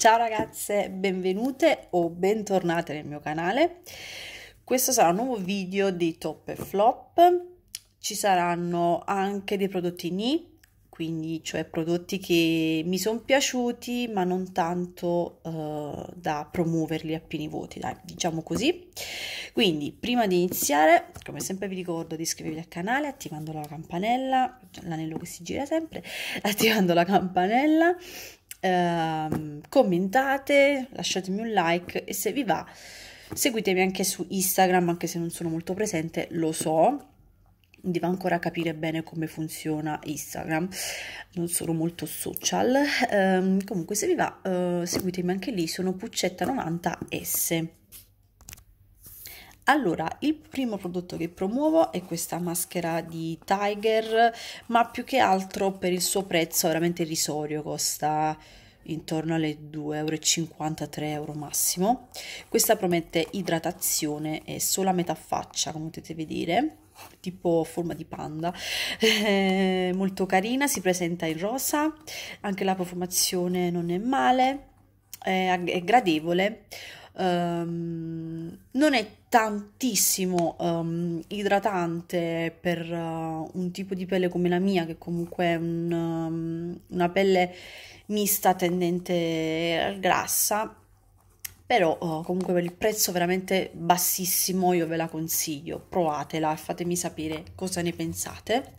Ciao ragazze, benvenute o bentornate nel mio canale. Questo sarà un nuovo video di top e flop. Ci saranno anche dei prodotti ni, quindi cioè prodotti che mi sono piaciuti ma non tanto eh, da promuoverli a pieni voti, dai, diciamo così. Quindi prima di iniziare, come sempre vi ricordo di iscrivervi al canale attivando la campanella, l'anello che si gira sempre, attivando la campanella Ehm, commentate, lasciatemi un like e se vi va seguitemi anche su Instagram, anche se non sono molto presente, lo so. Devo ancora capire bene come funziona Instagram, non sono molto social. Eh, comunque, se vi va, eh, seguitemi anche lì. Sono Puccetta90S. Allora, il primo prodotto che promuovo è questa maschera di Tiger, ma più che altro per il suo prezzo veramente irrisorio, costa intorno alle 2,50-3 euro massimo. Questa promette idratazione, è solo metà faccia, come potete vedere tipo forma di panda eh, molto carina si presenta in rosa anche la profumazione non è male è, è gradevole um, non è tantissimo um, idratante per uh, un tipo di pelle come la mia che comunque è un, um, una pelle mista tendente al grassa però uh, comunque per il prezzo veramente bassissimo io ve la consiglio provatela e fatemi sapere cosa ne pensate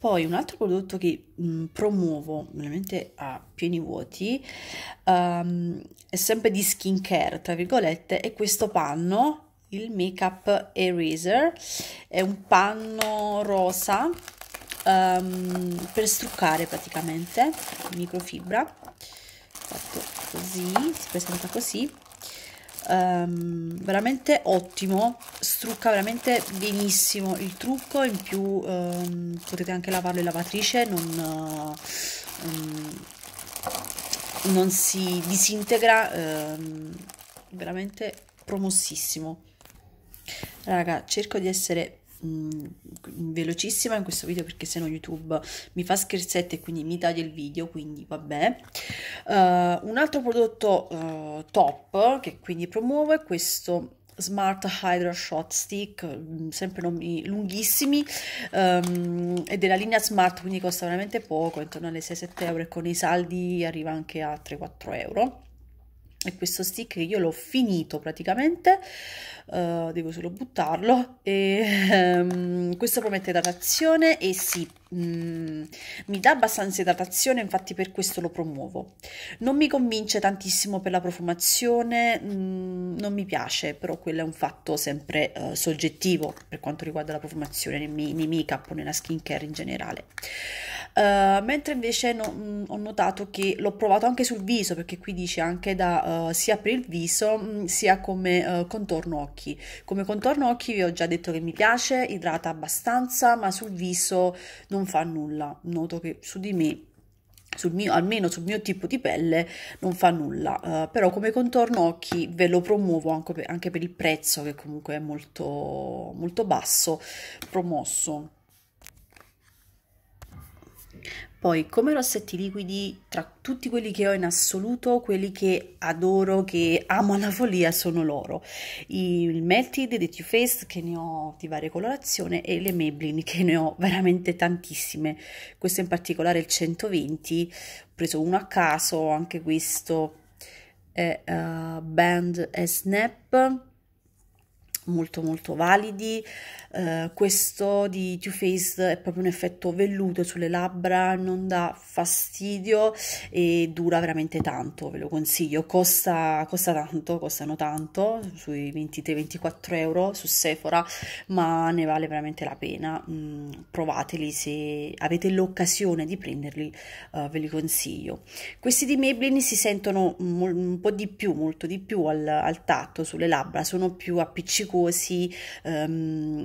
poi un altro prodotto che mh, promuovo veramente a pieni vuoti um, è sempre di skincare, tra virgolette, è questo panno, il Makeup Eraser, è un panno rosa um, per struccare praticamente, microfibra, fatto così, si presenta così ehm, veramente ottimo strucca veramente benissimo il trucco in più ehm, potete anche lavarlo in lavatrice non, ehm, non si disintegra ehm, veramente promossissimo raga cerco di essere mh, mm, velocissima in questo video perché sennò YouTube mi fa scherzette e quindi mi taglia il video, quindi vabbè. Uh, un altro prodotto uh, top che quindi promuovo è questo Smart Hydro Shot Stick, mm, sempre nomi lunghissimi, um, ehm, è della linea Smart, quindi costa veramente poco, intorno alle 6-7 euro e con i saldi arriva anche a 3-4 euro e questo sticker io l'ho finito praticamente uh, devo solo buttarlo e um, questo promette datazione e si Mm, mi dà abbastanza idratazione, infatti per questo lo promuovo. Non mi convince tantissimo per la profumazione, mm, non mi piace, però quello è un fatto sempre uh, soggettivo per quanto riguarda la profumazione nei, nei make-up o nella skincare in generale. Uh, mentre invece no, mm, ho notato che l'ho provato anche sul viso, perché qui dice anche da uh, sia per il viso mm, sia come contorno occhi. Come contorno occhi vi ho già detto che mi piace, idrata abbastanza, ma sul viso non non fa nulla. Noto che su di me sul mio, almeno sul mio tipo di pelle non fa nulla, uh, però come contorno occhi ve lo promuovo anche per, anche per il prezzo che comunque è molto, molto basso promosso. Poi, come rossetti liquidi, tra tutti quelli che ho in assoluto, quelli che adoro, che amo alla follia, sono loro. Il Melted di Too Faced, che ne ho di varie colorazioni, e le Maybelline, che ne ho veramente tantissime. Questo in particolare il 120, ho preso uno a caso, anche questo è uh, Band e Snap molto molto validi uh, questo di Too Faced è proprio un effetto velluto sulle labbra non dà fastidio e dura veramente tanto ve lo consiglio costa, costa tanto costano tanto sui 23-24 euro su Sephora ma ne vale veramente la pena mm, provateli se avete l'occasione di prenderli uh, ve li consiglio questi di Maybelline si sentono un po' di più molto di più al, al tatto sulle labbra sono più appiccicosi appiccicosi, um,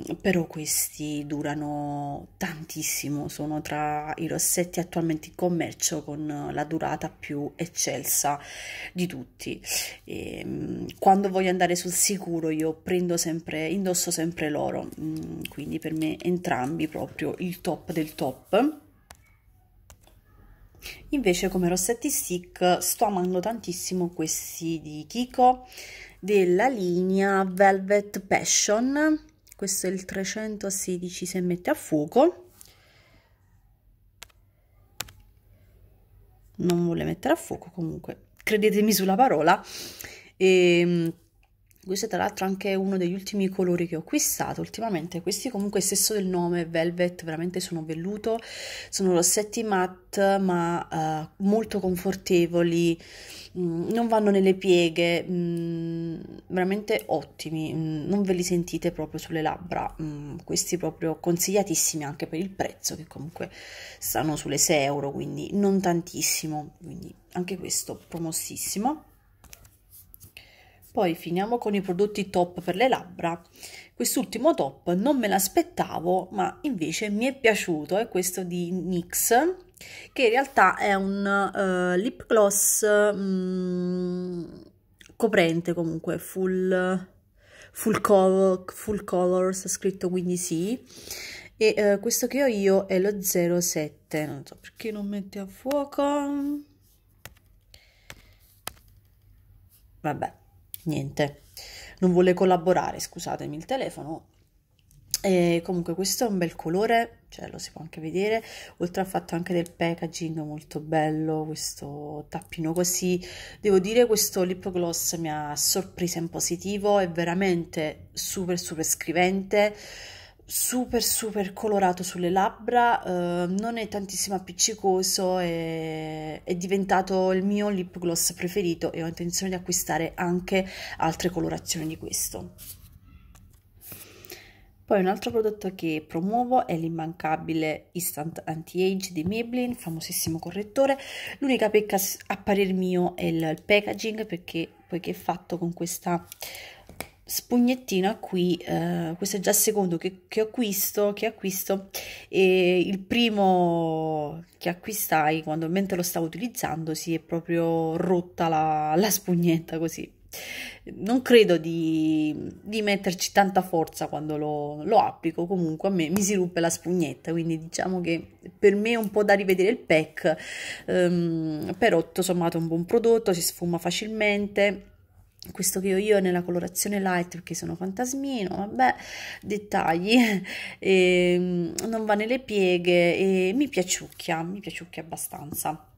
ehm, però questi durano tantissimo, sono tra i rossetti attualmente in commercio con la durata più eccelsa di tutti. E, um, quando voglio andare sul sicuro io prendo sempre, indosso sempre loro, um, quindi per me entrambi proprio il top del top. Invece come rossetti stick sto amando tantissimo questi di Kiko della linea Velvet Passion questo è il 316 se mette a fuoco non vuole mettere a fuoco comunque credetemi sulla parola e ehm, questo è tra l'altro anche uno degli ultimi colori che ho acquistato ultimamente. Questi comunque stesso del nome Velvet, veramente sono velluto, sono rossetti matte ma uh, molto confortevoli, mm, non vanno nelle pieghe, mm, veramente ottimi, mm, non ve li sentite proprio sulle labbra, mm, questi proprio consigliatissimi anche per il prezzo che comunque stanno sulle 6 euro, quindi non tantissimo, quindi anche questo promossissimo. Poi finiamo con i prodotti top per le labbra. Quest'ultimo top non me l'aspettavo, ma invece mi è piaciuto, è questo di NYX, che in realtà è un uh, lip gloss um, coprente comunque, full, full, color, full colors, scritto quindi sì. E uh, questo che ho io è lo 07, non so perché non mette a fuoco. Vabbè niente, non vuole collaborare, scusatemi il telefono. E comunque questo è un bel colore, cioè lo si può anche vedere, oltre al fatto anche del packaging molto bello, questo tappino così. Devo dire questo lip gloss mi ha sorpresa in positivo, è veramente super super scrivente, super super colorato sulle labbra, eh, non è tantissimo appiccicoso e è diventato il mio lip gloss preferito e ho intenzione di acquistare anche altre colorazioni di questo. Poi un altro prodotto che promuovo è l'immancabile Instant Anti-Age di Maybelline, famosissimo correttore. L'unica pecca a parer mio è il packaging perché poiché è fatto con questa spugnettino qui, eh, questo è già il secondo che, che acquisto, che acquisto e il primo che acquistai quando mentre lo stavo utilizzando si è proprio rotta la, la spugnetta così. Non credo di, di metterci tanta forza quando lo, lo, applico, comunque a me mi si ruppe la spugnetta, quindi diciamo che per me è un po' da rivedere il pack, um, ehm, però tutto sommato è un buon prodotto, si sfuma facilmente questo che ho io è nella colorazione light perché sono fantasmino, vabbè, dettagli, e ehm, non va nelle pieghe e mi piaciucchia, mi piaciucchia abbastanza.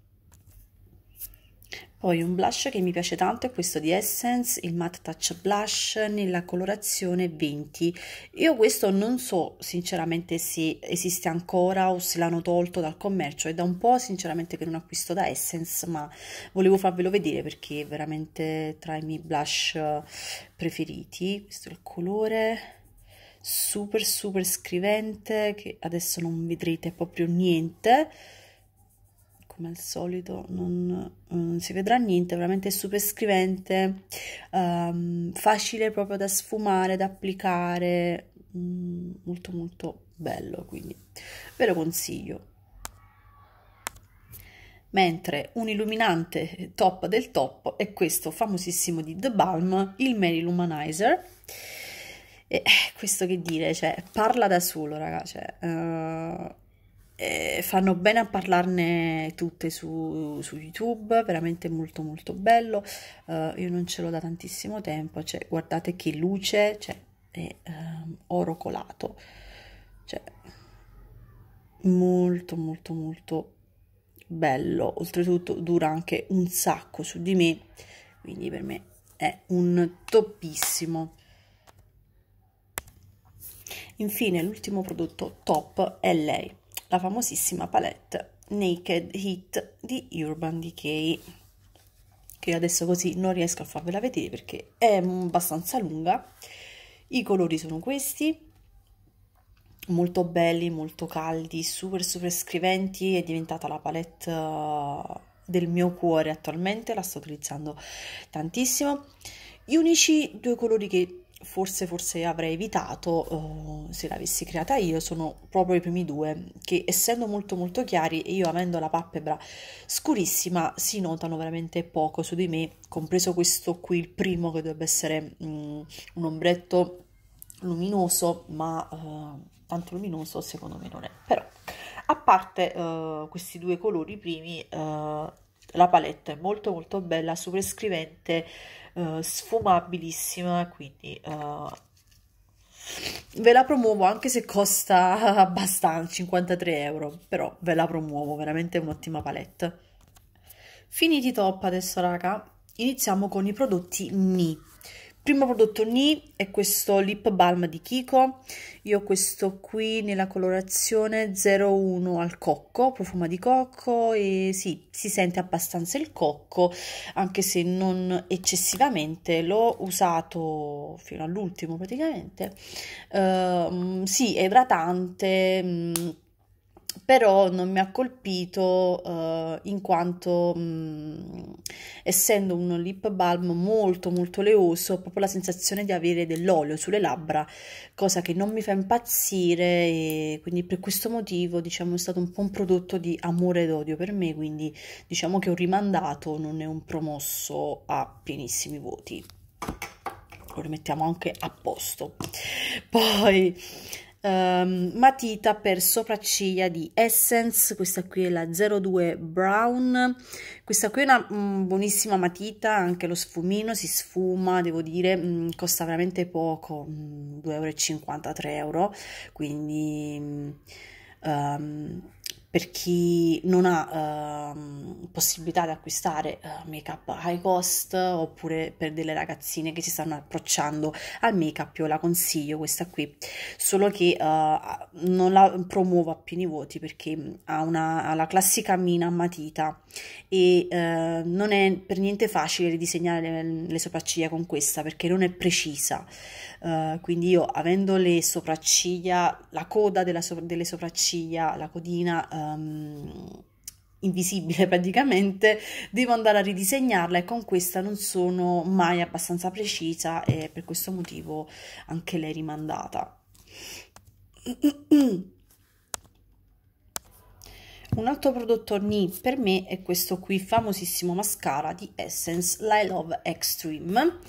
Poi un blush che mi piace tanto è questo di Essence, il Matte Touch Blush nella colorazione 20. Io questo non so sinceramente se esiste ancora o se l'hanno tolto dal commercio, è da un po' sinceramente che non acquisto da Essence, ma volevo farvelo vedere perché è veramente tra i miei blush eh, preferiti. Questo è il colore super super scrivente che adesso non vedrete proprio niente come al solito non, non si vedrà niente, veramente super scrivente, um, ehm, facile proprio da sfumare, da applicare, mm, molto molto bello, quindi ve lo consiglio mentre un illuminante top del top è questo famosissimo di The Balm, il Mary Luminizer. E eh, questo che dire, cioè, parla da solo, ragazzi. cioè, uh eh, fanno bene a parlarne tutte su, su, YouTube, veramente molto molto bello. Uh, io non ce l'ho da tantissimo tempo, cioè, guardate che luce, cioè, è um, oro colato. Cioè, molto molto molto bello. Oltretutto dura anche un sacco su di me, quindi per me è un toppissimo. Infine, l'ultimo prodotto top è lei la famosissima palette Naked Hit di Urban Decay che adesso così non riesco a farvela vedere perché è abbastanza lunga i colori sono questi molto belli, molto caldi, super super scriventi, è diventata la palette eh, del mio cuore attualmente, la sto utilizzando tantissimo. Gli unici due colori che forse, forse avrei evitato uh, se l'avessi creata io sono proprio i primi due che essendo molto molto chiari e io avendo la palpebra scurissima si notano veramente poco su di me compreso questo qui il primo che dovrebbe essere um, un ombretto luminoso ma uh, tanto luminoso secondo me non è però a parte uh, questi due colori primi la palette è molto molto bella, superscrivente, eh, sfumabilissima, quindi eh, ve la promuovo anche se costa abbastanza, 53 euro, però ve la promuovo, veramente un'ottima palette. Finiti top adesso raga, iniziamo con i prodotti NI primo prodotto Ni è questo lip balm di Kiko io ho questo qui nella colorazione 01 al cocco profumo di cocco e sì, si sente abbastanza il cocco anche se non eccessivamente l'ho usato fino all'ultimo praticamente uh, sì è idratante mh, mm, però non mi ha colpito uh, in quanto mh, mm, essendo un lip balm molto molto oleoso ho proprio la sensazione di avere dell'olio sulle labbra cosa che non mi fa impazzire e quindi per questo motivo diciamo è stato un po' un prodotto di amore ed odio per me quindi diciamo che ho rimandato non è un promosso a pienissimi voti lo rimettiamo anche a posto poi um, matita per sopracciglia di Essence, questa qui è la 02 Brown, questa qui è una mm, buonissima matita, anche lo sfumino si sfuma, devo dire, mm, costa veramente poco, mm, 2,53 euro, quindi... Um, per chi non ha uh, possibilità di acquistare uh, eh, make up high cost oppure per delle ragazzine che si stanno approcciando al make up io la consiglio questa qui solo che uh, non la promuovo a pieni voti perché mm, ha, una, ha la classica mina a matita e eh, non è per niente facile ridisegnare le, le, sopracciglia con questa perché non è precisa quindi io avendo le sopracciglia la coda della, delle sopracciglia la codina um, invisibile praticamente, devo andare a ridisegnarla e con questa non sono mai abbastanza precisa e per questo motivo anche lei rimandata. Un altro prodotto Orni per me è questo qui famosissimo mascara di Essence, la Love Extreme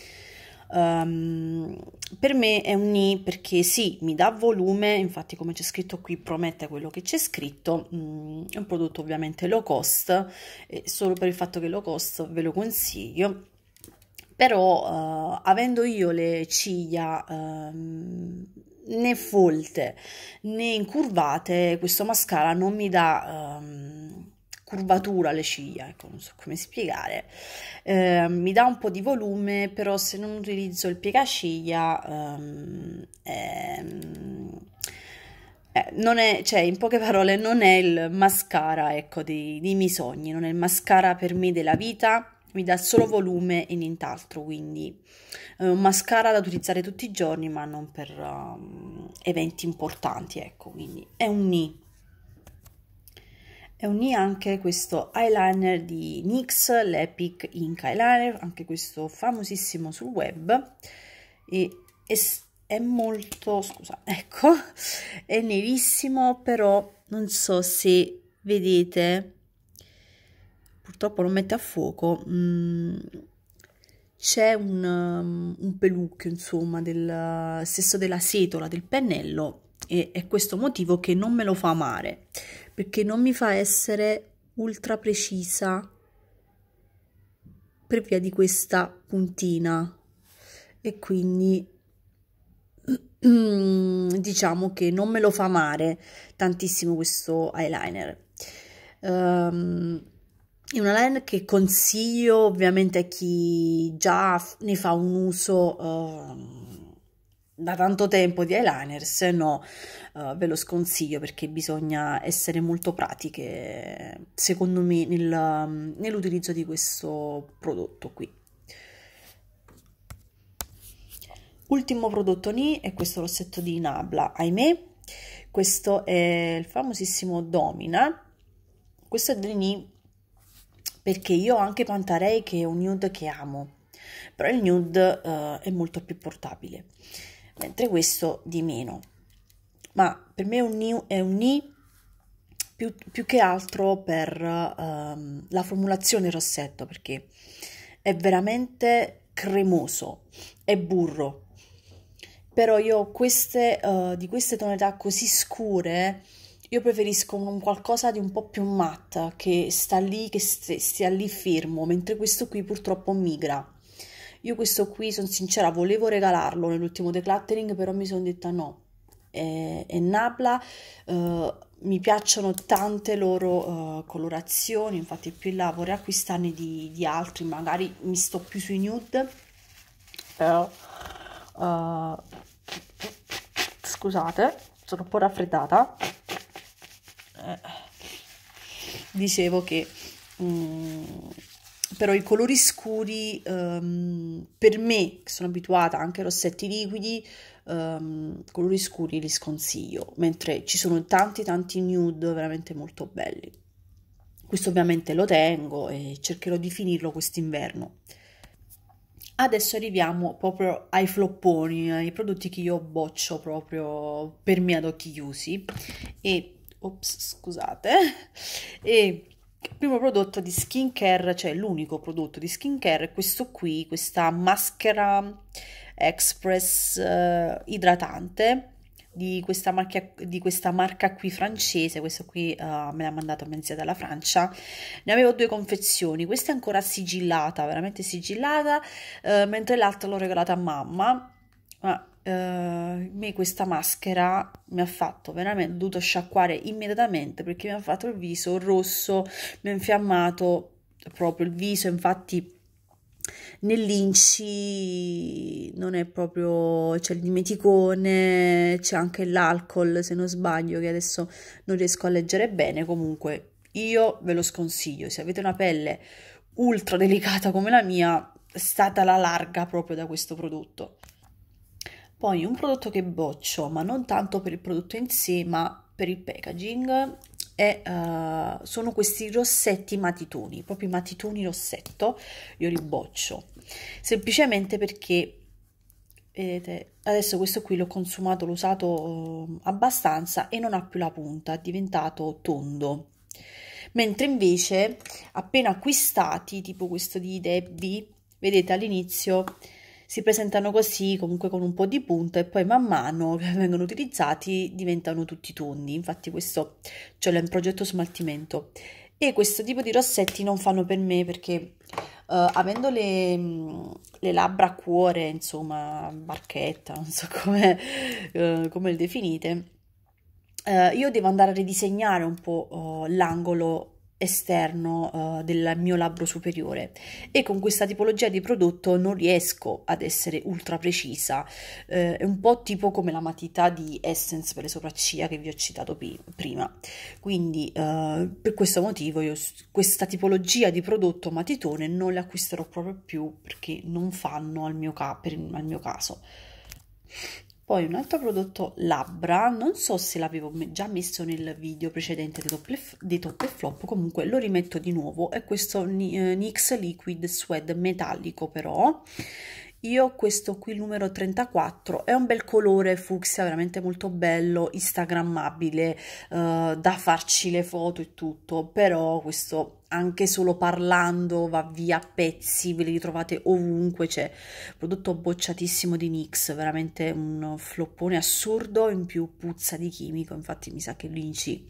Um, per me è un ni perché sì, mi dà volume, infatti come c'è scritto qui promette quello che c'è scritto, mm, è un prodotto ovviamente low cost, e solo per il fatto che low cost ve lo consiglio, però uh, avendo io le ciglia um, né folte né incurvate, questo mascara non mi dà... Um, curvatura alle ciglia, ecco, non so come spiegare, eh, mi dà un po' di volume, però se non utilizzo il piegaciglia ehm, ehm, eh, non è, cioè in poche parole non è il mascara, ecco, dei, dei miei sogni, non è il mascara per me della vita, mi dà solo volume e nient'altro, quindi eh, un mascara da utilizzare tutti i giorni, ma non per um, eventi importanti, ecco, quindi è un ni e unì anche questo eyeliner di NYX, l'Epic Ink Eyeliner, anche questo famosissimo sul web, e, e è molto, scusa, ecco, è nerissimo, però non so se vedete, purtroppo lo mette a fuoco, mm, c'è un, um, un, pelucchio, insomma, del stesso della setola, del pennello, e è questo motivo che non me lo fa amare perché non mi fa essere ultra precisa per via di questa puntina e quindi diciamo che non me lo fa amare tantissimo questo eyeliner um, è un eyeliner che consiglio ovviamente a chi già ne fa un uso um, da tanto tempo di eyeliner, se no, uh, ve lo sconsiglio perché bisogna essere molto pratiche, secondo me, nel, nell'utilizzo di questo prodotto qui. Ultimo prodotto lì è questo rossetto di Nabla, ahimè, questo è il famosissimo Domina, questo è del Ni perché io ho anche Pantarei che è un nude che amo, però il nude uh, è molto più portabile mentre questo di meno. Ma per me è un ni, è un ni più, più, che altro per um, la formulazione rossetto, perché è veramente cremoso, è burro. Però io queste, uh, di queste tonalità così scure, io preferisco un qualcosa di un po' più matte, che sta lì, che st stia lì fermo, mentre questo qui purtroppo migra. Io questo qui, sono sincera, volevo regalarlo nell'ultimo decluttering, però mi sono detta no. È, e Napla, eh, mi piacciono tante loro eh, colorazioni, infatti più in là vorrei acquistarne di, di altri, magari mi sto più sui nude, però... Uh, scusate, sono un po' raffreddata. Eh, dicevo che... Mm, però i colori scuri um, per me, che sono abituata anche ai rossetti liquidi, um, colori scuri li sconsiglio, mentre ci sono tanti tanti nude veramente molto belli. Questo ovviamente lo tengo e cercherò di finirlo quest'inverno. Adesso arriviamo proprio ai flopponi, ai prodotti che io boccio proprio per me ad occhi chiusi e ops, scusate. E il primo prodotto di skincare, cioè l'unico prodotto di skincare, è questo qui, questa maschera express eh, idratante di questa, marchia, di questa, marca qui francese, questo qui uh, me l'ha mandato mia zia dalla Francia, ne avevo due confezioni, questa è ancora sigillata, veramente sigillata, uh, mentre l'altra l'ho regalata a mamma, ma eh, me questa maschera mi ha fatto veramente, ho dovuto sciacquare immediatamente perché mi ha fatto il viso rosso, mi ha infiammato proprio il viso, infatti nell'inci non è proprio c'è il dimeticone c'è anche l'alcol se non sbaglio che adesso non riesco a leggere bene comunque io ve lo sconsiglio se avete una pelle ultra delicata come la mia statela larga proprio da questo prodotto poi un prodotto che boccio, ma non tanto per il prodotto in sé, ma per il packaging, è, uh, sono questi rossetti matitoni, proprio i matitoni rossetto, io li boccio, semplicemente perché vedete adesso questo qui l'ho consumato l'ho usato mm, abbastanza e non ha più la punta è diventato tondo mentre invece appena acquistati tipo questo di Debbie vedete all'inizio si presentano così, comunque con un po' di punta e poi man mano che vengono utilizzati diventano tutti tondi. Infatti questo ce l'ho in progetto smaltimento. E questo tipo di rossetti non fanno per me perché Uh, avendo le, mm, le, labbra a cuore, insomma, barchetta, non so come, uh, come le definite, uh, io devo andare a ridisegnare un po' oh, l'angolo esterno uh, del mio labbro superiore e con questa tipologia di prodotto non riesco ad essere ultra precisa eh, è un po' tipo come la matita di Essence per le sopracciglia che vi ho citato prima quindi uh, per questo motivo io questa tipologia di prodotto matitone non le acquisterò proprio più perché non fanno al mio, ca- per, al mio caso poi un altro prodotto labbra, non so se l'avevo già messo nel video precedente dei top, e, flop, comunque lo rimetto di nuovo, è questo NYX eh, Liquid Suede metallico però, io questo qui, numero 34, è un bel colore fucsia, veramente molto bello, instagrammabile, eh, da farci le foto e tutto, però questo anche solo parlando va via a pezzi, ve li ritrovate ovunque, c'è cioè, prodotto bocciatissimo di NYX, veramente un floppone assurdo, in più puzza di chimico, infatti mi sa che Linci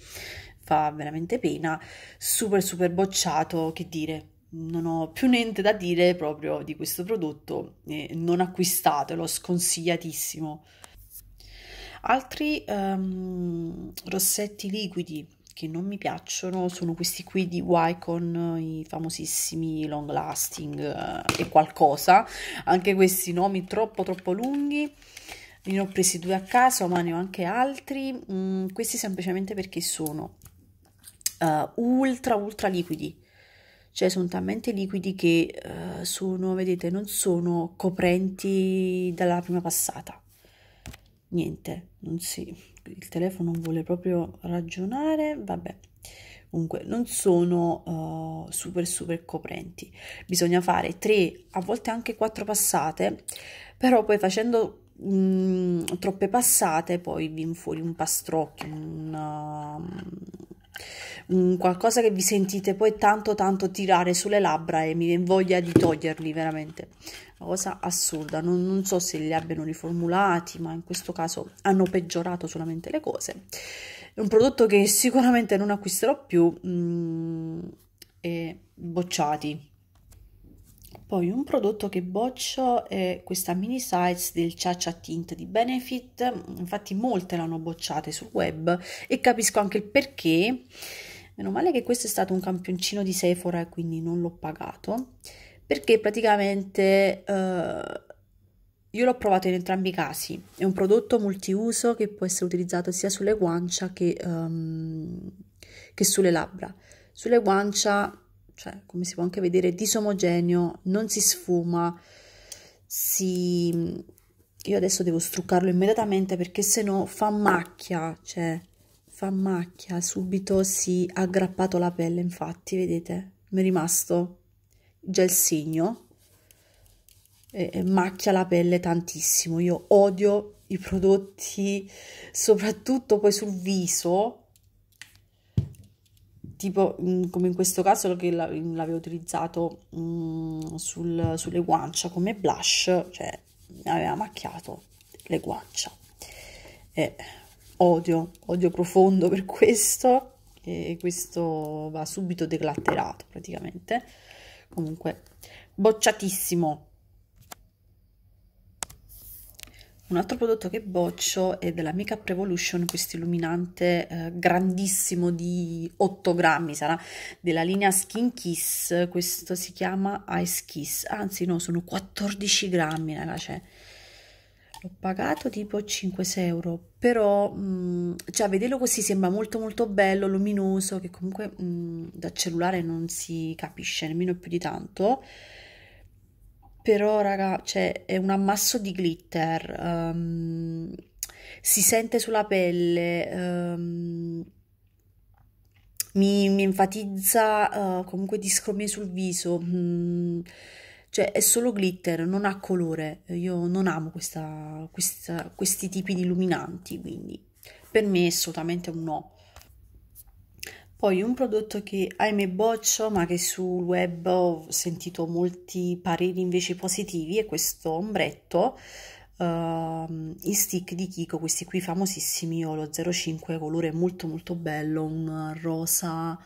fa veramente pena, super super bocciato, che dire non ho più niente da dire proprio di questo prodotto, eh, non acquistatelo, sconsigliatissimo. Altri um, rossetti liquidi che non mi piacciono sono questi qui di Wycon, i famosissimi long lasting uh, e qualcosa, anche questi nomi troppo troppo lunghi. Ne ho presi due a caso, ma ne ho anche altri. Mm, questi semplicemente perché sono uh, ultra ultra liquidi cioè sono talmente liquidi che eh, sono, vedete, non sono coprenti dalla prima passata. Niente, non si, il telefono non vuole proprio ragionare, vabbè. Comunque non sono uh, super super coprenti. Bisogna fare tre a volte anche quattro passate, però poi facendo mh, mm, troppe passate poi viene fuori un pastrocchio, un... Um, un qualcosa che vi sentite poi tanto tanto tirare sulle labbra e mi viene voglia di toglierli veramente una cosa assurda non, non, so se li abbiano riformulati ma in questo caso hanno peggiorato solamente le cose è un prodotto che sicuramente non acquisterò più mm, e bocciati poi un prodotto che boccio è questa mini size del Chacha Tint di Benefit, infatti molte l'hanno bocciata sul web e capisco anche il perché. Meno male che questo è stato un campioncino di Sephora e quindi non l'ho pagato, perché praticamente eh, io l'ho provato in entrambi i casi. È un prodotto multiuso che può essere utilizzato sia sulle guancia che, um, che sulle labbra. Sulle guancia cioè come si può anche vedere disomogeneo, non si sfuma, si... io adesso devo struccarlo immediatamente perché se no fa macchia, cioè fa macchia, subito si è aggrappato la pelle, infatti vedete, mi è rimasto già il segno, e, e macchia la pelle tantissimo, io odio i prodotti soprattutto poi sul viso tipo mm, come in questo caso che mm, l'avevo utilizzato mm, sul, sulle guancia come blush, cioè mi aveva macchiato le guancia. E odio, odio profondo per questo e questo va subito declatterato praticamente. Comunque bocciatissimo Un altro prodotto che boccio è della Makeup Revolution, questo illuminante eh, grandissimo di 8 grammi, sarà della linea Skin Kiss, questo si chiama Ice Kiss, anzi no, sono 14 grammi, ragazzi. cioè l'ho pagato tipo 5 6 euro, però mh, mm, cioè, a vederlo così sembra molto molto bello, luminoso, che comunque mh, mm, da cellulare non si capisce nemmeno più di tanto, però raga, cioè, è un ammasso di glitter, um, si sente sulla pelle, um, mi, mi, enfatizza uh, comunque di scromie sul viso, mm, cioè è solo glitter, non ha colore, io non amo questa, questa, questi tipi di illuminanti, quindi per me è assolutamente un no. Poi un prodotto che ahimè boccio, ma che sul web ho sentito molti pareri invece positivi, è questo ombretto uh, in stick di Kiko, questi qui famosissimi, ho lo 05, colore molto molto bello, un rosa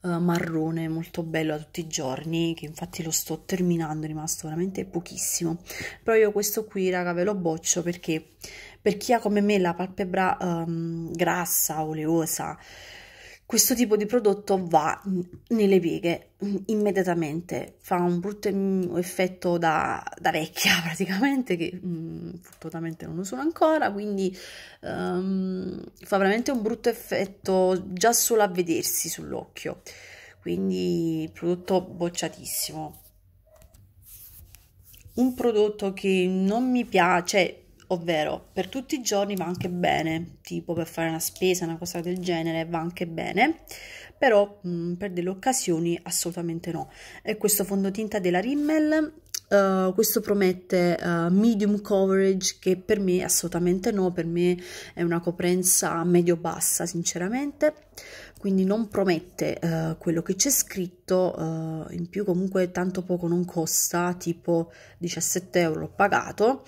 uh, marrone molto bello a tutti i giorni, che infatti lo sto terminando, è rimasto veramente pochissimo. Però io questo qui, raga, ve lo boccio perché per chi ha come me la palpebra um, grassa, oleosa, questo tipo di prodotto va nelle pieghe mm, immediatamente, fa un brutto effetto da, da vecchia praticamente, che mh, mm, fortunatamente non lo sono ancora, quindi um, fa veramente un brutto effetto già solo a vedersi sull'occhio, quindi prodotto bocciatissimo. Un prodotto che non mi piace, ovvero per tutti i giorni va anche bene, tipo per fare una spesa, una cosa del genere va anche bene, però mh, mm, per delle occasioni assolutamente no. E questo fondotinta della Rimmel, uh, questo promette uh, medium coverage che per me assolutamente no, per me è una coprenza medio-bassa sinceramente, quindi non promette uh, quello che c'è scritto, in più comunque tanto poco non costa, tipo 17 euro pagato,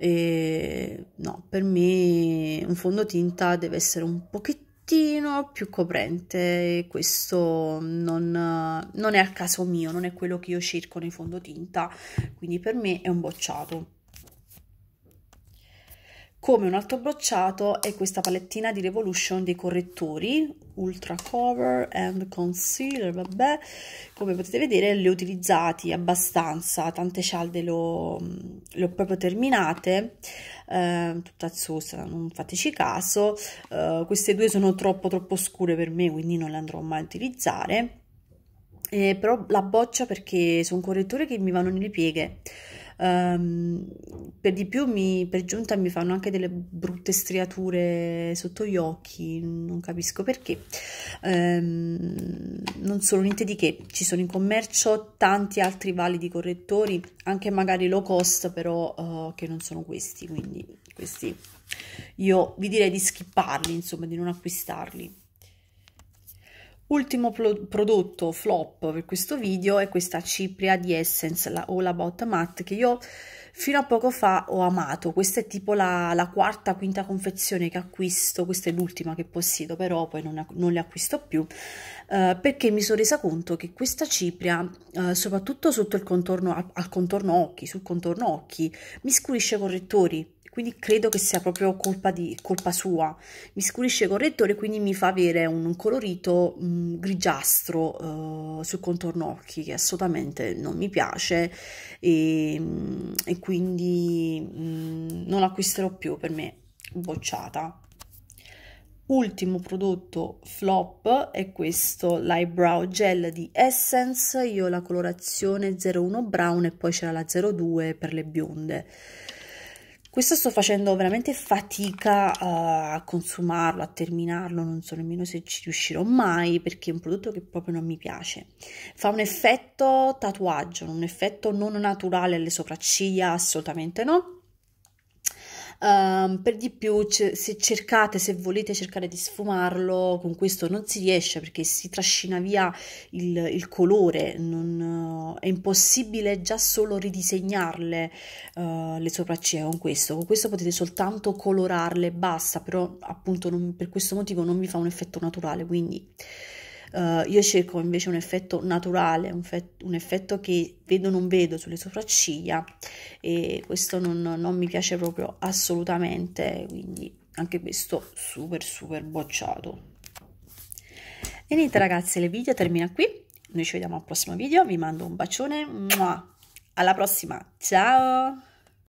e no, per me un fondotinta deve essere un pochettino più coprente e questo non, non è a caso mio, non è quello che io cerco nei fondotinta, quindi per me è un bocciato come un altro brocciato è questa palettina di Revolution dei correttori Ultra Cover and Concealer, vabbè, come potete vedere le ho utilizzati abbastanza, tante cialde le ho, proprio terminate, eh, tutta zozza, non fateci caso, eh, queste due sono troppo troppo scure per me, quindi non le andrò mai a utilizzare, eh, però la boccia perché sono correttori che mi vanno nelle pieghe, Um, per di più, mi, per giunta, mi fanno anche delle brutte striature sotto gli occhi, non capisco perché. Um, non sono niente di che, ci sono in commercio tanti altri validi correttori, anche magari low cost, però uh, che non sono questi, quindi questi io vi direi di skipparli, insomma, di non acquistarli. Ultimo pro prodotto flop per questo video è questa cipria di Essence, la All About Matte, che io fino a poco fa ho amato. Questa è tipo la, la quarta, quinta confezione che acquisto, questa è l'ultima che possiedo, però poi non, non le acquisto più, eh, perché mi sono resa conto che questa cipria, eh, soprattutto sotto il contorno, al, al contorno occhi, sul contorno occhi, mi scurisce correttori quindi credo che sia proprio colpa, di, colpa sua. Mi scurisce il correttore, quindi mi fa avere un colorito mh, mm, grigiastro uh, sul contorno occhi che assolutamente non mi piace e, mh, mm, e quindi mh, mm, non acquisterò più per me bocciata. Ultimo prodotto flop è questo l'eyebrow gel di Essence, io ho la colorazione 01 brown e poi c'era la 02 per le bionde questo sto facendo veramente fatica eh, a consumarlo, a terminarlo, non so nemmeno se ci riuscirò mai perché è un prodotto che proprio non mi piace. Fa un effetto tatuaggio, un effetto non naturale alle sopracciglia, assolutamente no Um, per di più, c- se cercate, se volete cercare di sfumarlo, con questo non si riesce perché si trascina via il, il colore, non, uh, è impossibile già solo ridisegnarle uh, le sopracciglia con questo. Con questo potete soltanto colorarle, basta, però appunto non, per questo motivo non vi fa un effetto naturale, quindi... Uh, io cerco invece un effetto naturale, un, un, effetto che vedo non vedo sulle sopracciglia e questo non, non mi piace proprio assolutamente, quindi anche questo super super bocciato. E niente ragazzi, il video termina qui, noi ci vediamo al prossimo video, vi mando un bacione, alla prossima, ciao!